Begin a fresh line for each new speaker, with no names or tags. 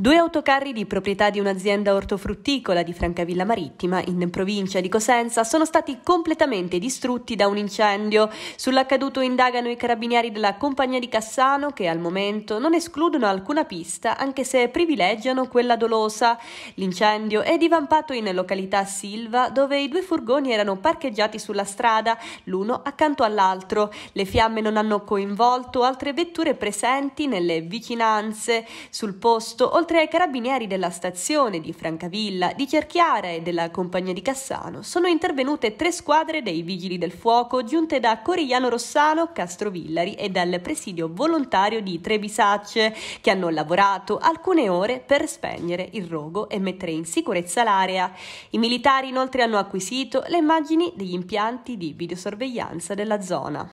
Due autocarri di proprietà di un'azienda ortofrutticola di Francavilla Marittima, in provincia di Cosenza, sono stati completamente distrutti da un incendio. Sull'accaduto indagano i carabinieri della compagnia di Cassano che al momento non escludono alcuna pista, anche se privilegiano quella dolosa. L'incendio è divampato in località Silva, dove i due furgoni erano parcheggiati sulla strada, l'uno accanto all'altro. Le fiamme non hanno coinvolto altre vetture presenti nelle vicinanze. Sul posto, oltre Inoltre ai carabinieri della stazione di Francavilla, di Cerchiara e della compagnia di Cassano sono intervenute tre squadre dei vigili del fuoco giunte da Corigliano Rossano, Castrovillari e dal presidio volontario di Trevisacce che hanno lavorato alcune ore per spegnere il rogo e mettere in sicurezza l'area. I militari inoltre hanno acquisito le immagini degli impianti di videosorveglianza della zona.